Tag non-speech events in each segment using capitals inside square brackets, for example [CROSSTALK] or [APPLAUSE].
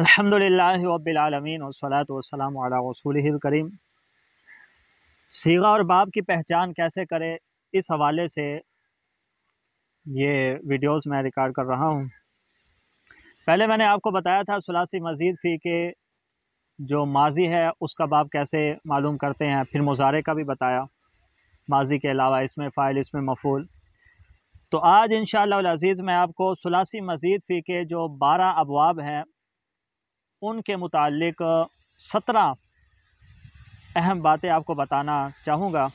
अलहमदिल्लाबीआलमीन والسلام على رسوله करीम सीगा और बाप की पहचान कैसे करें इस हवाले से ये वीडियोस मैं रिकॉर्ड कर रहा हूँ पहले मैंने आपको बताया था सलासी मजीद फ़ी के जो माजी है उसका बाप कैसे मालूम करते हैं फिर मुजारे का भी बताया माजी के अलावा इसमें फ़ाइल इसमें मफूल तो आज इन अज़ीज़ मैं आपको सलासी मजीद फ़ी के जो बारह अबवाब हैं उनके मुतालिक सत्रह अहम बातें आपको बताना चाहूँगा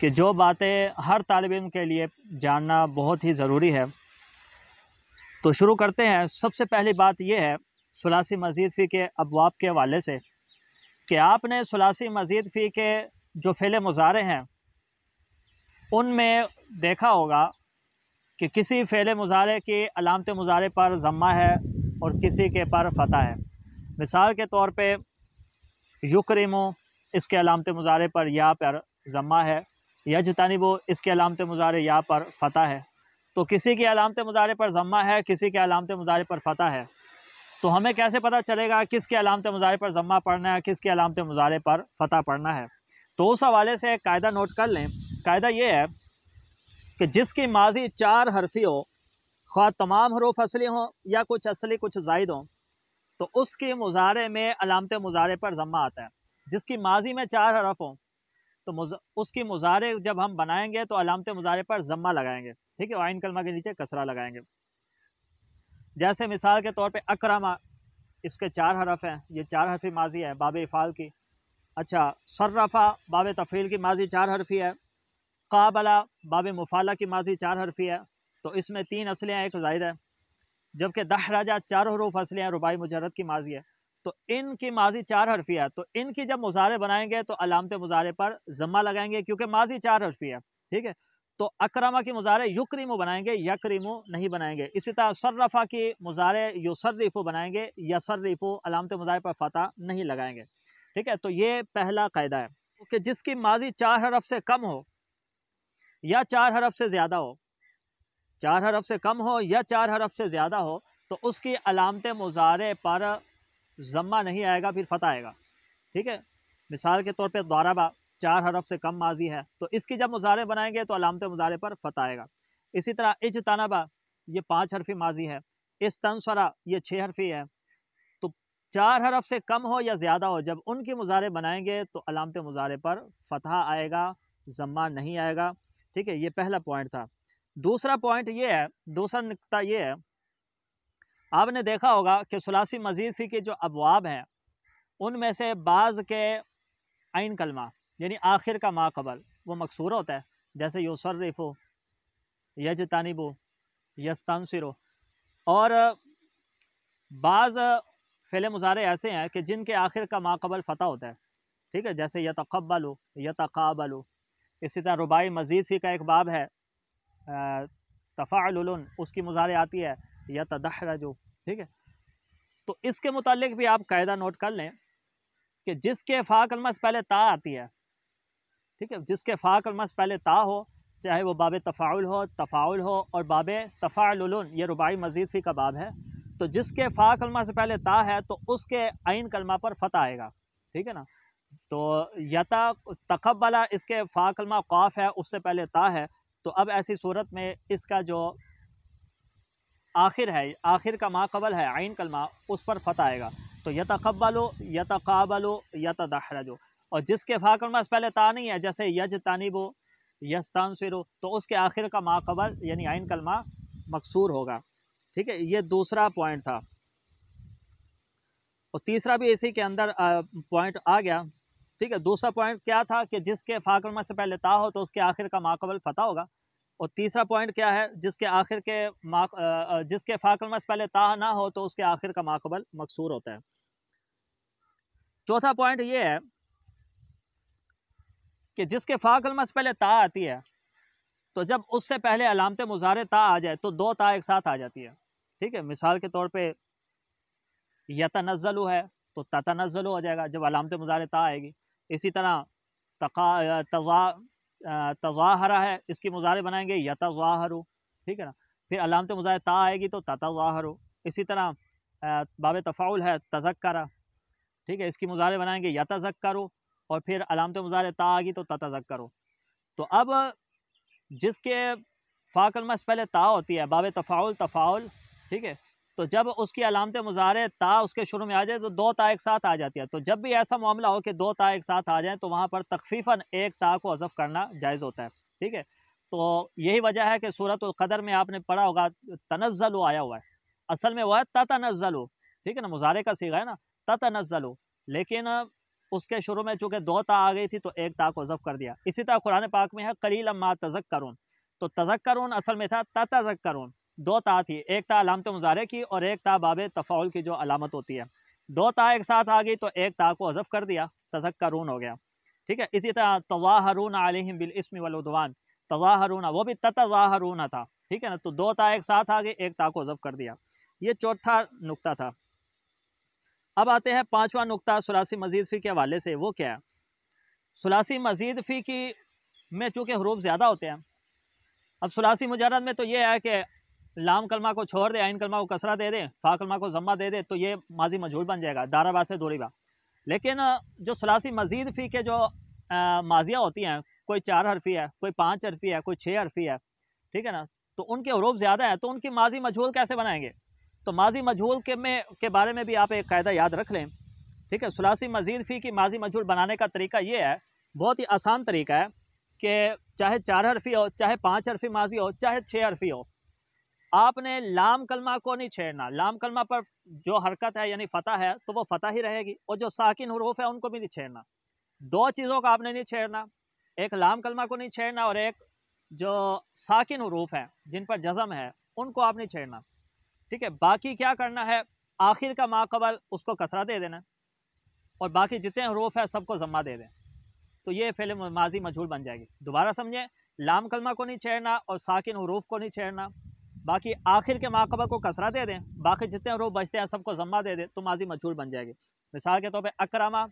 कि जो बातें हर तालब इम के लिए जानना बहुत ही ज़रूरी है तो शुरू करते हैं सबसे पहली बात यह है सलासी मजीद फ़ी के अबवाब के हवाले से कि आपने सलासी मजीद फ़ी के जो फैले मुजारे हैं उनमें देखा होगा कि किसी फैले मुजारे की अलामत मुजारे पर ज़म्मा है और किसी के पर फतह है मिसाल के तौर पे युक्रिमो इसके अलामत मुजारे पर या पर ज़म्मा है जितानी वो इसके अलामत मुजारे या पर फतह है तो किसी के अलामत मुजारे पर ज़म्मा है किसी के अलामत मुजारे पर फतह है तो हमें कैसे पता चलेगा किसके अलामत मुजारे पर ज़म्मा पढ़ना है किसके अलामत मुजारे पर फतह पढ़ना है तो उस हवाले से एक कायदा नोट कर लें कायदा ये है कि जिसकी माजी चार हरफी हो ख्वा तमाम हरूफ असली हों या कुछ असली कुछ जायद हों तो उसके मुजारे में अलामत मुजारे पर जमा आता है जिसकी माजी में चार हरफ हों तो उसकी मुजारे जब हम बनाएंगे तो अलामत मुजारे पर जम्मा लगाएंगे ठीक है आइन कलमा के नीचे कसरा लगाएंगे जैसे मिसाल के तौर पे अकरमा इसके चार हरफ हैं ये चार हरफी माजी है बाब इफ़ाल की अच्छा शर्रफ़ा बाब तफ़ील की माजी चार हरफी है काबला बाब मुफाला की माजी चार हरफी है तो इसमें तीन असलियाँ एक जायद है जबकि दहराजा चार हरूफ असलियाँ रुबाई मुजरत की माजी है तो इनकी माजी चार हरफी है तो इनकी जब मुजारे बनाएंगे तो अलामत मुजारे पर जमा लगाएंगे क्योंकि माजी चार हरफी है ठीक है तो अक्रमा की मुजारे युक्रीमो बनाएंगे यकरीमो नहीं बनाएंगे इसी तरह सर्रफ़ा की मुजारे युसररीफ़ो बनाएंगे यसररीफ़ो अलामत मुजारे पर फतह नहीं लगाएंगे ठीक है तो ये पहला कायदा है कि जिसकी माजी चार हरफ से कम हो या चार हरफ से ज़्यादा हो चार हरफ से कम हो या चार हरफ से ज़्यादा हो तो उसकी अलामत मुजारे पर जम्मा नहीं आएगा फिर फतह आएगा ठीक है मिसाल के तौर पर दारबा चार हरफ से कम माजी है तो इसकी जब मुजारे बनाएंगे तो अलामत मुजारे पर फतह आएगा इसी तरह इज तानबा ये पाँच हरफी माजी है इस तनसरा ये छः हरफी है तो चार हरफ से कम हो या ज़्यादा हो जब उनकी मुजारे बनाएंगे तो अलामत मुजारे पर फतह आएगा जम्मा नहीं आएगा ठीक है ये पहला पॉइंट था दूसरा पॉइंट ये है दूसरा नुकता ये है आपने देखा होगा कि सलासी मजीद फी के जो अबवाब हैं उनमें से बाज़ के आइन कलमा यानी आखिर का माकबल वो मकसूर होता है जैसे यूसरफ हो यज तानिब हो यस्तानसर हो और बाज़ फ़ैल मुजारे ऐसे हैं कि जिनके आखिर का माकबल फ़तह होता है ठीक है जैसे यतकबल हो यतकबल हो इसी तरह रुबाई मजीद फी का एक बाब है तफ़ाल उसकी मुजारे आती है या तदहरा जो ठीक है तो इसके मतलब भी आप कायदा नोट कर लें कि जिसके फ़ाक अलमस पहले ता आती है ठीक है जिसके फ़ाक अलमस पहले ता हो चाहे वो बाब तफ़ाउल हो तफ़ाउल हो और बाब तफ़ाल ये रुबाई मजीद फ़ी का बाब है तो जिसके फ़ा कलमा से पहले ता है तो उसके आइन कलमा पर फतः आएगा ठीक है ना तो यता तकबला इसके फ़ा कलमा क़ाफ़ है उससे पहले ता है तो अब ऐसी सूरत में इसका जो आखिर है आखिर का माकबल है आइन कलमा उस पर फतह आएगा तो यतकबलो दखरा यतदहरजो और जिसके में पहले ता नहीं है जैसे यज तानिबो यस तानसिरो तो उसके आखिर का कबल यानी आइन कलमा मकसूर होगा ठीक है ये दूसरा पॉइंट था और तीसरा भी इसी के अंदर पॉइंट आ गया ठीक है दूसरा पॉइंट क्या था कि जिसके फाकलमा से पहले ता हो तो उसके आखिर का माकबल फतह होगा और तीसरा पॉइंट क्या है जिसके आखिर के माक जिसके फाकलमा से पहले ता ना हो तो उसके आखिर का माकबल मकसूर होता है चौथा पॉइंट ये है कि जिसके फाकलमा से पहले ता आती है तो जब उससे पहले अलामत मुजारे ता आ जाए तो दो ता एक साथ आ जाती है ठीक है मिसाल के तौर पर यतनज़लु है तो ततनज़लू हो जाएगा जब अलामत मुजारे ता आएगी इसी तरह तजाहरा है इसकी मुजाहरे बनाएंगे यताजाहरु ठीक है ना फिर अलामत मुजाह ता आएगी तो तताजाहरु इसी तरह बाब तफ़ाउल है तजक्रा ठीक है इसकी मुजाहरे बनाएंगे या तजक्रो और फिर अलामत मुजाहरे ता आएगी तो तजक्रो तो अब जिसके फ़ाकलमस पहले ता होती है बाब तफ़ाउल तफ़ाउल ठीक है तो जब उसकी अलामत मुजाहरे ता उसके शुरू में आ जाए तो दो ता एक साथ आ जाती है तो जब भी ऐसा मामला हो कि दो ता एक साथ आ जाए तो वहाँ पर तकफीफन एक ता को हज़फ करना जायज़ होता है ठीक है तो यही वजह है कि सूरत कदर में आपने पढ़ा होगा तनज़लु आया हुआ है असल में वह है तनज़लु ठीक है ना मुजाहरे का सीखा है ना तनज़लु लेकिन उसके शुरू में चूँकि दो ता आ गई थी तो एक ता को हज़फ कर दिया इसी तरह कुरान पाक में है कलील अम्मा तजक करून तो तजक करून असल में था तजक करून दो ता थी एक ता अलामत मुजारे की और एक ता बाब तफ़ाउल की जो अलामत होती है दो ता एक साथ आ गई तो एक ता को हज़फ कर दिया रून हो गया ठीक है इसी तरह तवाहरून आलिम बिलस्म वलुदवान तवाहरून वो भी ततवाहरून था ठीक है ना तो दो ता एक साथ आ गई एक ता को हज़फ कर दिया ये चौथा नुकता था अब आते हैं पाँचवा नुकता सलासी मजीद फ़ी के हवाले से वो क्या है सलासी मजीद फ़ी की में चूँकि हरूफ ज़्यादा होते हैं अब सलासी मुजरद में तो ये है कि लाम कलमा को छोड़ दे आइन कलमा को कसरा दे दे फा कलमा को जम्मा दे दे तो ये माजी मजहूल बन जाएगा दाराबा से दोरीबा लेकिन जो सलासी मजीद फ़ी के जो माजियाँ होती हैं कोई चार हरफी है कोई पाँच हरफी है कोई छः हरफी है ठीक है ना तो उनके हरूफ ज़्यादा हैं तो उनकी माजी मजहूल कैसे बनाएंगे तो माजी मजहूल के में के बारे में भी आप एक कायदा याद रख लें ठीक है सलासी मजीद फ़ी की माजी मजहूल बनाने का तरीका ये है बहुत ही आसान तरीका है कि चाहे चार हरफी हो चाहे पाँच हरफी माजी हो चाहे छः हरफी हो आपने लाम कलमा को नहीं छेड़ना लाम कलमा पर जो हरकत है यानी फ़तह है तो वो फ़तह ही रहेगी और जो साकिन हरूफ है उनको भी नहीं छेड़ना दो चीज़ों को आपने नहीं छेड़ना एक लाम कलमा को नहीं छेड़ना और एक जो साकिन हरूफ है जिन पर जज़म है उनको आप नहीं छेड़ना ठीक है बाकी क्या करना है आखिर का माकबल उसको कसरा दे देना और बाकी जितने हरूफ है सबको जम्मा दे दें तो ये फिल्म माजी मजहूल बन जाएगी दोबारा समझें लाम कलमा को नहीं छेड़ना और साकिन हरूफ को नहीं छेड़ना बाकी आखिर के माकबा को कसरा दे दें बाकी जितने रो बचते हैं सबको जम्मा दे दें तो माजी मजूर बन जाएगी मिसाल के तौर पर अक्रामा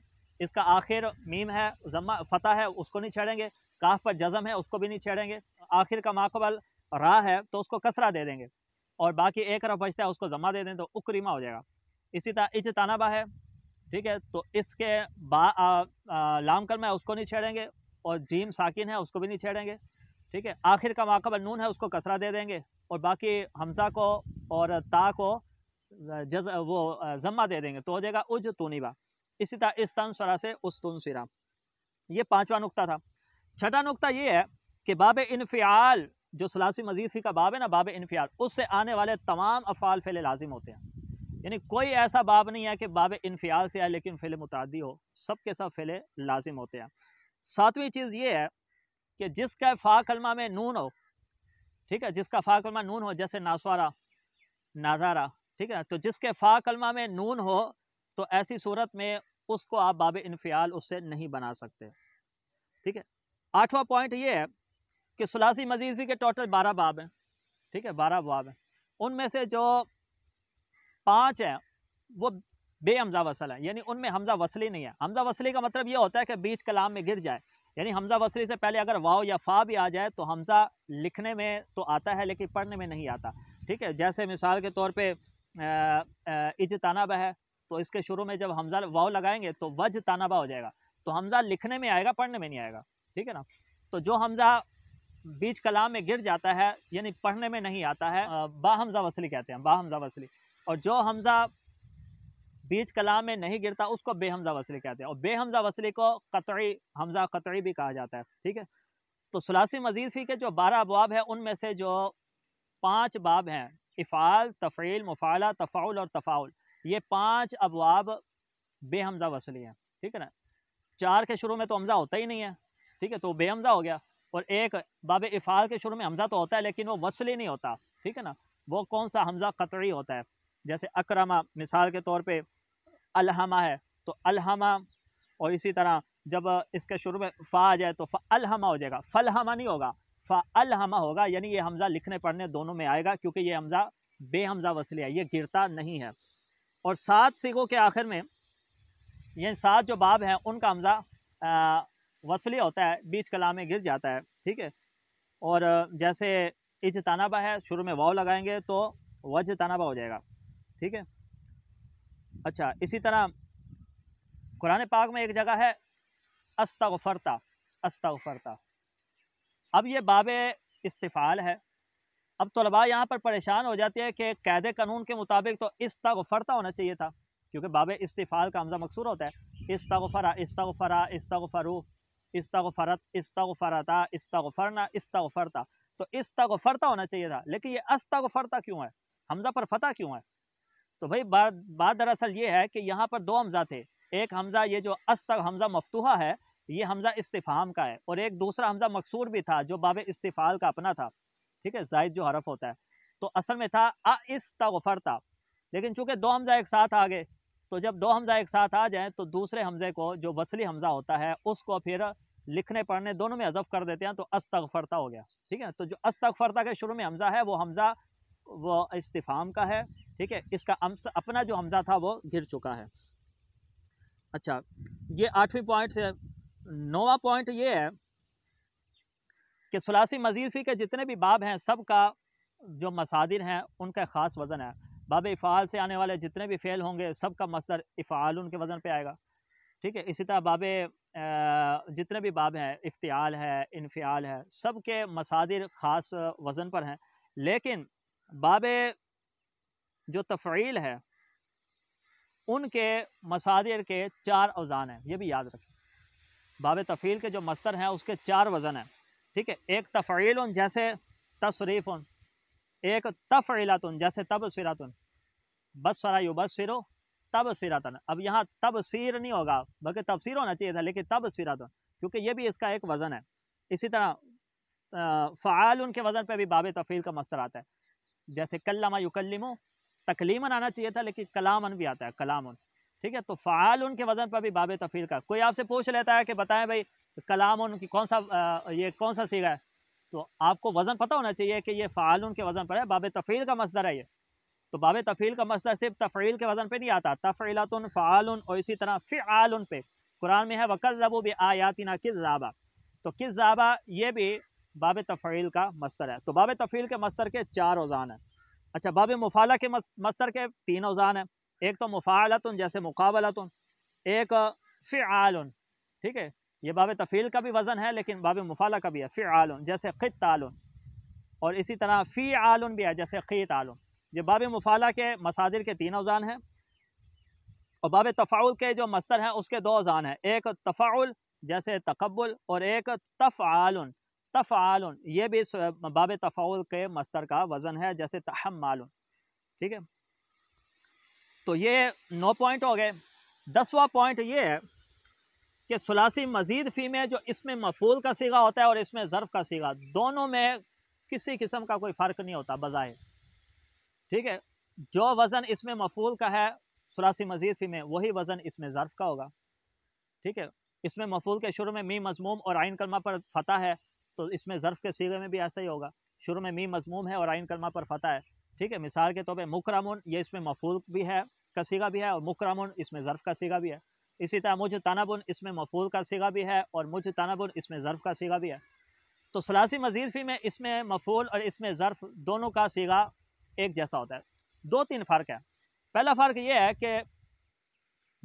इसका आखिर मीम है जम्मा फतह है उसको नहीं छेड़ेंगे काफ पर जज़म है उसको भी नहीं छेड़ेंगे आखिर का माकबल रा है तो उसको कसरा दे देंगे और बाकी एक रफ बचता है उसको जमा दे दें तो उक्रीमा हो जाएगा इसी तरह इज तनाबा है ठीक है तो इसके बा आ, आ, लाम कलमा है उसको नहीं छेड़ेंगे और जीम साकिन है उसको भी नहीं छेड़ेंगे ठीक है आखिर का माकब नून है उसको कसरा दे देंगे और बाकी हमजा को और ता को जज वो जम्मा दे देंगे तो हो जाएगा उज तुनिबा इसी तरह इस तनसरा से उस तुनसरा ये पाँचवा नुकता था छठा नुकता ये है कि बाब इनफियाल जो सलासी मजीदी का बाब है ना बाब इनफियाल उससे आने वाले तमाम अफ़ाल फ़िल लाजिम होते हैं यानी कोई ऐसा बाब नहीं है कि बाब इनफियाल से आए लेकिन फ़िल मुतादी हो सब के सब फ़िल लाजिम होते हैं सातवीं चीज़ ये है कि जिसका फ़ा कलमा में नून हो ठीक है जिसका फ़ा कलमा नून हो जैसे नासवारा नाजारा ठीक है तो जिसके फ़ा कलमा में नून हो तो ऐसी सूरत में उसको आप बाब इनफियाल उससे नहीं बना सकते ठीक है आठवां पॉइंट ये है कि सलासी भी के टोटल बारह बाब हैं ठीक है बारह बाब हैं उनमें से जो पाँच हैं वो बे हमज़ा वसल है यानी उनमें हमज़ा वसली नहीं है हमज़ा वसली का मतलब ये होता है कि बीच कलाम में गिर जाए यानी हमज़ा वसरी से पहले अगर वाव या फ़ा भी आ जाए तो हमज़ा लिखने में तो आता है लेकिन पढ़ने में नहीं आता ठीक है जैसे मिसाल के तौर पर इज तानाबा है तो इसके शुरू में जब हमज़ा वाव लगाएंगे तो वज तानाबा हो जाएगा तो हमज़ा लिखने में आएगा पढ़ने में नहीं आएगा ठीक है ना तो जो हमज़ा बीच कलाम में गिर जाता है यानी पढ़ने में नहीं आता है बा हमज़ा वसली कहते हैं बा हमज़ा वसली और जो हमज़ा बीच कलाम में नहीं गिरता उसको बेहमज़ा वसले कहते हैं और बेहमज़ा वसले को कतरी हमज़ा कतरी भी कहा जाता है ठीक है तो सलासी मजीद फी के जो बारह अबाब हैं उनमें से जो पाँच बाब हैं इफ़ाल तफ़ील मुफाला तफ़ाउल और तफ़ाउल ये पाँच अबवाब बेहमज़ा वसली हैं ठीक है ना चार के शुरू में तो हमज़ा होता ही नहीं है ठीक है तो बेहमज़ा हो गया और एक बाब इफ़ाल के शुरू में हमज़ा तो होता है लेकिन वो वसली नहीं होता ठीक है ना वो कौन सा हमज़ा कतरी होता है जैसे अक्रमा मिसाल के तौर पर अलहमा है तो अलहमा और इसी तरह जब इसके शुरू में फ़ा आ जाए तो अलहमा हो जाएगा फलहमा नहीं होगा अलहमा होगा यानी ये हमज़ा लिखने पढ़ने दोनों में आएगा क्योंकि ये हमज़ा बे हमज़ा है ये गिरता नहीं है और सात सिगों के आखिर में ये सात जो बाब हैं उनका हमज़ा वसली होता है बीच कला में गिर जाता है ठीक है और जैसे इज तनाबा है शुरू में वाव लगाएंगे तो वज तनाबा हो जाएगा ठीक है अच्छा इसी तरह कुरान पाक में एक जगह है अस्तगफरता अस्तगफरता अब ये बाब इस्तफ़ाल है अब तलबा यहाँ पर परेशान हो जाती है कि कैद कानून के मुताबिक तो फ़रता होना चाहिए था क्योंकि बाब इस्तफ़ाल का हमजा मकसूर होता है इस्तगफरा इस्तगफरा इस्तगफरू इस्तगफरत इस्तगफरता इस्तगफरना इस्तगफरता तो इस्तगफरता होना चाहिए था लेकिन ये अस्तगफरता क्यों है हमजा पर फतह क्यों है तो भाई बात बात दरअसल ये है कि यहाँ पर दो हमज़ा थे एक हमज़ा ये जो अस्त हमज़ा मफतूहा है ये हमज़ा इस्तफाम का है और एक दूसरा हमज़ा मकसूर भी था जो बाब इस्तेफ़ाल का अपना था ठीक है जायद जो हरफ होता है तो असल में था अस्तगफर था लेकिन चूंकि दो हमज़ा एक साथ आ गए तो जब दो हमज़ा एक साथ आ जाएँ तो दूसरे हमज़े को जो वसली हमज़ा होता है उसको फिर लिखने पढ़ने दोनों में हजफ कर देते हैं तो अस्तफरता हो गया ठीक है तो जो अस्तगफरता के शुरू में हमज़ा है वो हमज़ा वो इस्तीफ़ाम का है ठीक है इसका अम्स अपना जो हमजा था वो गिर चुका है अच्छा ये आठवीं पॉइंट है नौवा पॉइंट ये है कि सलासी मजीद फ़ी के जितने भी बाब हैं सब का जो मसादिर हैं उनका ख़ास वज़न है बाब इफ़ाल से आने वाले जितने भी फ़ेल होंगे सब का मसदर इफ़ाल उनके वज़न पे आएगा ठीक है इसी तरह बाब जितने भी बाब हैं इफ्तियाल है इनफियाल है सब के मसादिर ख़ास वज़न पर हैं लेकिन बाब जो तफ़ील है उनके मसादिर के चार अवज़ान हैं ये भी याद रखें बाब तफ़ील के जो मस्तर हैं उसके चार वज़न हैं ठीक है एक तफ़ील जैसे तशरीफ़ एक उन जैसे तब उन बस सरा यू बस सिरो तब सिरातन अब यहाँ तब सिर नहीं होगा बल्कि तबसर होना चाहिए था लेकिन तब सिरातन क्योंकि ये भी इसका एक वज़न है इसी तरह फ़ाल उनके वज़न पर भी बाब तफ़ील का मस्तर आता है जैसे कल्लमा युकलिमो तकलीमन आना चाहिए था लेकिन कलामन भी आता है कलामन ठीक है तो फ़ाल उनके वज़न पर भी बाब तफ़ील का कोई आपसे पूछ लेता है कि बताएं भाई कलाम उनकी कौन सा आ, ये कौन सा सीगा है तो आपको वज़न पता होना चाहिए कि ये फ़ाल उनके वज़न पर है बाब तफ़ील का मसदर है ये तो बाब तफ़ील का मसदर सिर्फ तफ़ील के वज़न पर नहीं आता तफ़ीलातन फ़ाल और इसी तरह उन पे कुरान में है वकल रबू भी आयातिना किस ज़ाबा तो किस ज़ाबा ये भी बाब तफ़ील का मस्तर है तो बाब तफ़ील के मस्तर के चार औज़ान हैं अच्छा बाब मुफाला के मस्तर के तीन औज़ान हैं एक तो मफ़ालत जैसे मुकाबलतन एक फ़िआल ठीक है ये बाब तफ़ील का भी वज़न है लेकिन बाब मुफाला का भी है फ़िआल जैसे ख़त और इसी तरह फ़ी आलन भी है जैसे ख़ीत आलन ये बाब मफ़ाला के मसादिर के तीन औज़ान हैं और बाब तफ़ाउल के जो मस्तर हैं उसके दो औज़ान हैं एक तफ़ाउल जैसे तकबुल और एक तफ आलन तफ़ाल ये भी बाब तफ़ाउल के मस्तर का वज़न है जैसे तहमाल ठीक है तो ये नौ पॉइंट हो गए दसवा पॉइंट ये है कि सलासी मज़ीद फ़ी में जो इसमें मफूल का सीगा होता है और इसमें ज़र्फ़ का सीगा दोनों में किसी किस्म का कोई फ़र्क नहीं होता बज़ाहिर ठीक है जो वज़न इसमें मफूल का है सलासी मज़ीद फ़ी में वही वज़न इसमें ज़र्फ़ का होगा ठीक है इसमें मफूल के शुरू में मी मजमूम और आइन कलमा पर फतह है तो इसमें ज़र्फ़ के सीगे में भी ऐसा ही होगा शुरू में मी मजमूम है और आइन कलमा पर फतह है ठीक है मिसाल के तौर पर मुकरमन ये इसमें मफूल भी है का सीगा भी है और मुकरमन इसमें ज़र्फ़ का सीगा भी है इसी तरह मुझ तनाबन इसमें मफूल का सीगा भी है और मुझ तनाबन इसमें ज़र्फ़ का सीगा भी है तो सलासी मजीद फी में इसमें मफूल और इसमें ज़र्फ़ दोनों का सीगा एक जैसा होता है दो तीन फ़र्क है पहला फ़र्क ये है कि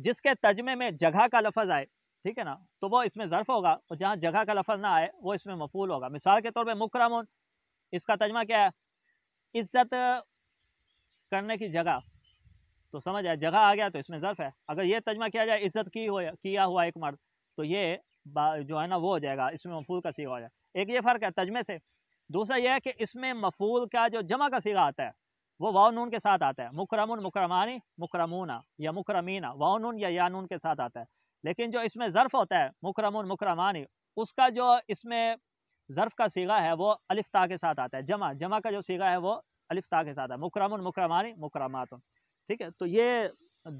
जिसके तजमे में जगह का लफज आए ठीक है ना तो वो इसमें जरफ़ होगा और जहाँ जगह का लफज ना आए वो इसमें मफूल होगा मिसाल के तौर पर मुखरम इसका तजमा क्या है इज़्ज़त करने की जगह तो समझ आए जगह आ गया तो इसमें जरफ़ है अगर ये तजमा किया जाए इज़्ज़त की हो किया हुआ एक मर्द तो ये जो है ना वो हो जाएगा इसमें मफूल का सीगा हो जाए एक ये फ़र्क है तजमे से दूसरा यह है कि इसमें मफूल का जो जमा का सीगा आता है वो वाह नून के साथ आता है मुकरमन मुकरमानी मुकरमूना या मुकरमीना वाह नून या या नून के साथ आता है लेकिन जो इसमें ज़र्फ़ होता है मुकरम मुकरमानी उसका जो इसमें ज़र्फ़ का सीगा है वो अलिफ्ता के साथ आता है जमा जमा का जो सीगा है वो अलिफ्ता के साथ है मुकरम मुकरमानी मुकरमात ठीक है तो ये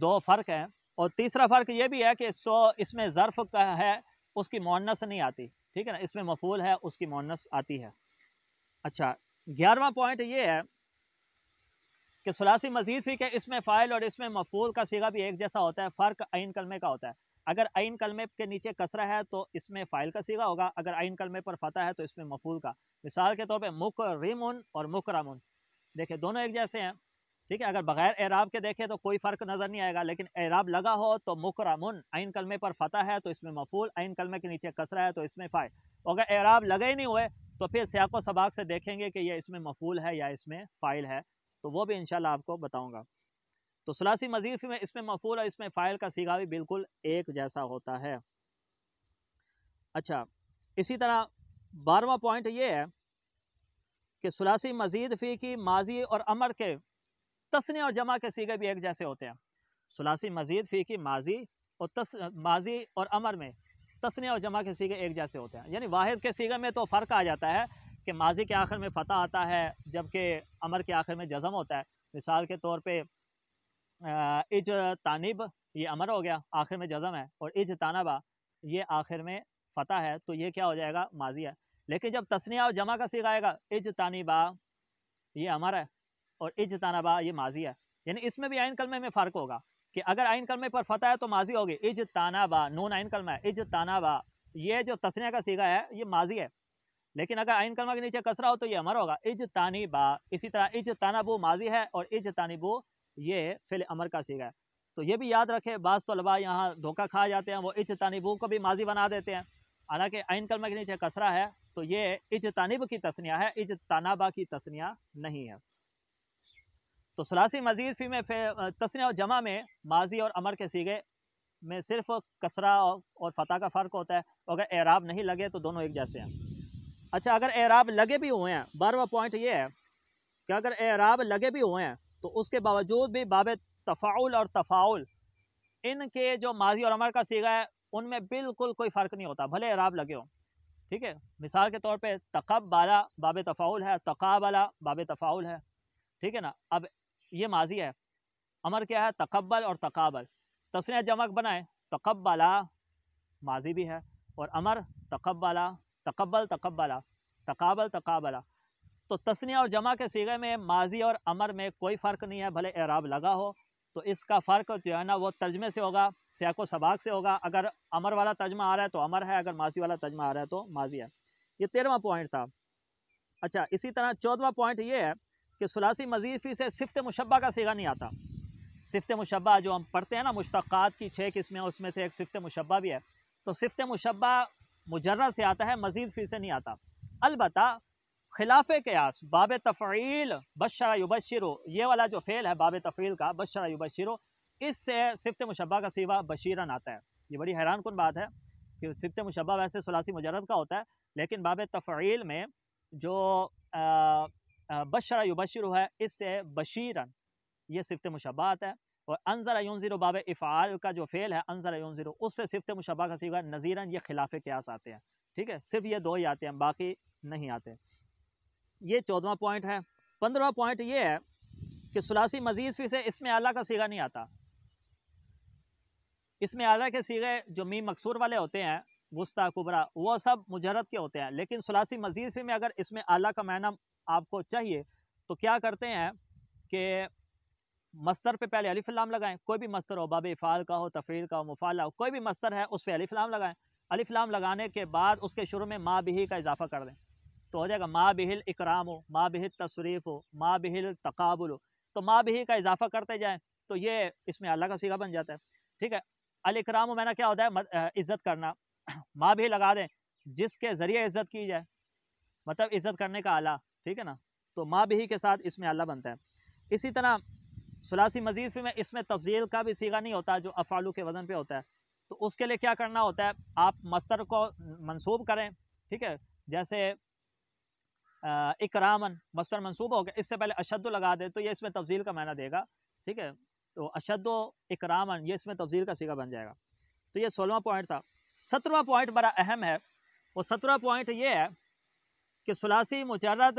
दो फ़र्क हैं और तीसरा फ़र्क ये भी है कि सो इसमें ज़र्फ़ का है उसकी मोनस नहीं आती ठीक है ना इसमें मफूल है उसकी मोनस आती है अच्छा ग्यारहवा पॉइंट ये है कि सलासी मजीद फी के इसमें फ़ाइल और इसमें मफूल का सीगा भी एक जैसा होता है फ़र्क आइन कलमे का होता है अगर आइन कलमे के नीचे कसरा है तो इसमें फ़ाइल का सीगा होगा अगर आइन कलमे पर फतह है तो इसमें मफूल का मिसाल के तौर पर मुकरिमुन और मुकरमुन देखिए दोनों एक जैसे हैं ठीक है अगर बगैर एराब के देखें तो कोई फ़र्क नज़र नहीं आएगा लेकिन एराब लगा हो तो मुकरमुन आइन कलमे पर फतह है तो इसमें मफूल आइन कलमे के नीचे कसरा है तो इसमें फ़ाइल अगर एराब लगे ही नहीं हुए तो फिर स्याको सबाक से देखेंगे कि यह इसमें मफूल है या इसमें फ़ाइल है तो वो भी इन आपको बताऊँगा तो सलासी मजीद में इसमें मफूल और इसमें फ़ाइल का सीगा भी बिल्कुल एक जैसा होता है अच्छा इसी तरह बारवा पॉइंट ये है कि सलासी मजीद फ़ी की माजी और अमर के तस्ने और जमा के सीगे भी एक जैसे होते हैं सलासी मजीद फ़ी की माजी और तस माजी और अमर में तस्ने और जमा के सीगे एक जैसे होते हैं यानी वाहिद के सीगे में तो फ़र्क आ जाता है कि माजी के आखिर में फ़तह आता है जबकि अमर के आखिर में जज़म होता है मिसाल के तौर पर इज तानिब ये अमर हो गया आखिर में जज़म है और इज तानाबा ये आखिर में फ़तह है तो ये क्या हो जाएगा माजी है लेकिन जब तस्निया और जमा का सीखा आएगा इज तानिबा ये अमर है और इज तानाबा ये माजी है यानी इसमें भी आइन कलमे में फ़र्क होगा कि अगर आयन कलमे पर फतह है तो माजी होगी इज तानाबा नून आयन कलमा है इज तानाबा ये जो तस्निया का सीखा है ये माजी है लेकिन अगर आइन कलमा के नीचे कसरा हो तो ये अमर होगा इज तानी बा इसी तरह इज तानाबू माजी है और इज तानीबू ये फिल अमर का सीगा है तो ये भी याद रखे बास तो तो यहाँ धोखा खा जाते हैं वो इच तनिबू को भी माजी बना देते हैं हालांकि आइन कलमा के नीचे कसरा है तो ये इज तानिब की तस्निया है इज तानाबा की तस्निया नहीं है तो सलासी मजीद फी में तस्निया और जमा में माजी और अमर के सीगे में सिर्फ कसरा और फतह का फ़र्क होता है अगर एराब नहीं लगे तो दोनों एक जैसे हैं अच्छा अगर एराब लगे भी हुए हैं बारवा पॉइंट ये है कि अगर एराब लगे भी हुए हैं तो उसके बावजूद भी बाब तफ़ाउल और तफ़ाउल इनके जो माजी और अमर का सीगा है उनमें बिल्कुल कोई फ़र्क नहीं होता भले इराब लगे हों ठीक है मिसाल के तौर पर तकब बाला बाब तफ़ाउल है तकाबला बाब तफ़ाउल है ठीक है ना अब ये माजी है अमर क्या है तकबल और तकाबल तस्ने जमक बनाए बाला माजी भी है और अमर तकब बाला तकबल तकबला तकाबल तकाबला तो तस्निया और जमा के सीगे में माजी और अमर में कोई फ़र्क नहीं है भले एराब लगा हो तो इसका फ़र्क जो है ना वो तर्जमे से होगा सैको सबाक से होगा अगर अमर वाला तर्जमा आ रहा है तो अमर है अगर माजी वाला तर्जमा आ रहा है तो माजी है ये तेरहवा पॉइंट था अच्छा इसी तरह चौदवा पॉइंट ये है कि सलासी मजीफ़ी से सिफ्त मुशबा का सीगा नहीं आता सिफ्त मुशबा जो हम पढ़ते हैं ना मुश्तक़ात की छः किस्में उसमें से एक सिफ्त मुशबा भी है तो सिफ्त मुशबा मुजर्रा से आता है मज़ीद फ़ी से नहीं आता अलबत् खिलाफ कयास बाब तफ़ील बशरा युबशर ये वाला जो फ़ेल है बाब तफ़ील का बशरा युबशर इससे सिफत मुशबा का सिवा बशीरन आता है ये बड़ी हैरान कन बात है कि सिफत मुशबा वैसे सलासी मुजरद का होता है लेकिन बाब तफ़ील में जो बशरा युबशर है इससे बशीरन ये सिफत मुशबा आता है और अनजर जीरो बाब इफ़ाल का जो फ़ेल है अनजर यूनज़र उससे सिफत मुशबा का सिवा नज़ीरन ये खिलाफ क्यास आते हैं ठीक है सिर्फ ये दो ही आते हैं बाकी नहीं आते ये चौदवा पॉइंट है पंद्रवा पॉइंट ये है कि सुलासी मजीद फिर से इसमें आला का सीगा नहीं आता इसमें आला के सीगे जो मी मकसूर वाले होते हैं वस्ता कुबरा वो सब मुजरत के होते हैं लेकिन सुलासी मजीद फिर में अगर इसमें आला का मायना आपको चाहिए तो क्या करते हैं कि मस्तर पे पहले अलीफ़लाम लगाएं कोई भी मस्तर हो बाब इफ़ाल का हो तफरील का हो मुफाल हो कोई भी मस्तर है उस पर अलीफ़लाम लगाएं अलीफ़लाम लगाने के बाद उसके शुरू में माँ बिही का इजाफा कर दें तो हो जाएगा माँ बहल इकराम हो माँ बहल तशरीफ़ हो माँ बहल तकबुल हो तो माँ बही का इजाफा करते जाएँ तो ये इसमें अल्लाह का सीखा बन जाता है ठीक है अल मैंने क्या होता है इज़्ज़त करना [CLEARS THROAT] माँ भी लगा दें जिसके ज़रिए इज़्ज़त की जाए मतलब इज़्ज़त करने का आला ठीक है ना तो माँ बही के साथ इसमें अल्लाह बनता है इसी तरह सलासी मजीद में इसमें तफजील का भी सीगा नहीं होता जो अफ़ालू के वज़न पर होता है तो उसके लिए क्या करना होता है आप मस्तर को मनसूब करें ठीक है जैसे इकरामन मसर मनसूब हो गया इससे पहले अशद लगा दे तो ये इसमें तफजील का मायना देगा ठीक है तो अशद इकरामन ये इसमें तफजील का सीगा बन जाएगा तो ये सोलवा पॉइंट था सत्रवा पॉइंट बड़ा अहम है और सत्रवा पॉइंट ये है कि सलासी मुजरद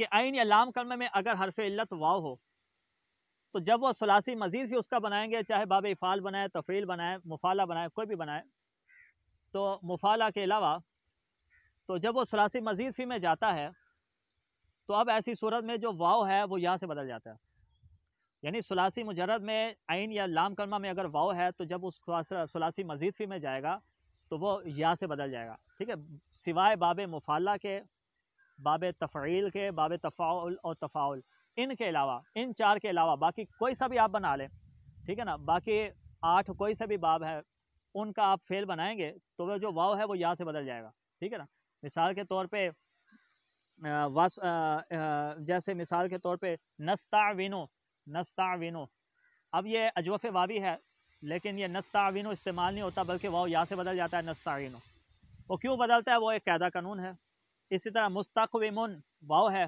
के आइन या लाम कलमे में अगर हरफ इल्लत वाव हो तो जब वो सलासी मज़ीद भी उसका बनाएंगे चाहे बाब इफ़ाल बनाए तफरील बनाए मुफाला बनाए कोई भी बनाए तो मुफाला के अलावा तो जब वो सलासी मजीद फ़ी में जाता है तो अब ऐसी सूरत में जो वाव है वो यहाँ से बदल जाता है यानी सलासी मुजरद में आइन या लाम कलमा में अगर वाव है तो जब उस सलासी मजीद फ़ी में जाएगा तो वो यहाँ से बदल जाएगा ठीक है सिवाय बाब मुफाला के बाब तफ़ील के बाब तफ़ाउल और तफ़ाउल इन के अलावा इन चार के अलावा बाकी कोई सा भी आप बना लें ठीक है ना बाकी आठ कोई सा भी बाब है उनका आप फेल बनाएंगे तो वह जो वाव है वो यहाँ से बदल जाएगा ठीक है ना मिसाल के तौर पे वस जैसे मिसाल के तौर पे नस्ताविनो नस्ताविनो अब ये अजवफ़ वावी है लेकिन ये नस्ताविनो इस्तेमाल नहीं होता बल्कि वाव यहाँ से बदल जाता है नस्ताविनो वो क्यों बदलता है वो एक कैदा कानून है इसी तरह मुस्तकविमन वाव है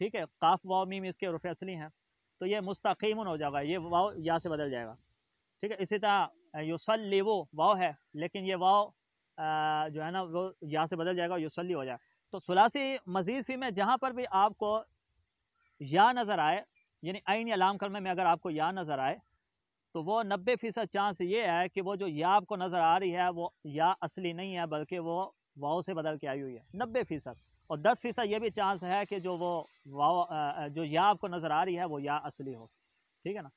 ठीक है काफ वाव मीम इसके रुफ असली हैं तो ये मुस्तकीमन हो जाएगा ये वाव यहाँ से बदल जाएगा ठीक है इसी तरह यूसलिवो वाव है लेकिन ये वाव जो है ना वो यहाँ से बदल जाएगा युसली हो जाए तो सलासी मज़ीद फ़ी में जहाँ पर भी आपको या नज़र आए यानी आइन अलाम कलमे में अगर आपको या नज़र आए तो वो नब्बे फ़ीसद चांस ये है कि वो जो या आपको नज़र आ रही है वो या असली नहीं है बल्कि वो वाओ से बदल के आई हुई है नब्बे फ़ीसद और दस फ़ीसद ये भी चांस है कि जो वो वाओ जो या आपको नज़र आ रही है वो या असली हो ठीक है ना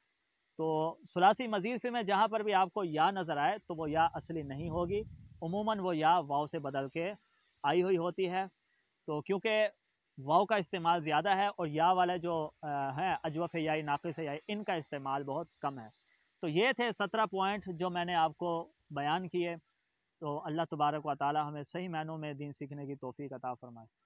तो सलासी मज़ीद फिर में जहाँ पर भी आपको या नज़र आए तो वो या असली नहीं होगी अमूमन वो या वाव से बदल के आई हुई होती है तो क्योंकि वाव का इस्तेमाल ज़्यादा है और या वाले जो हैं अजवफ़ या नाक़स या इनका इस्तेमाल बहुत कम है तो ये थे सत्रह पॉइंट जो मैंने आपको बयान किए तो अल्लाह तबारक व ताली हमें सही मैनों में दीन सीखने की तोफ़ी अता फ़रमाए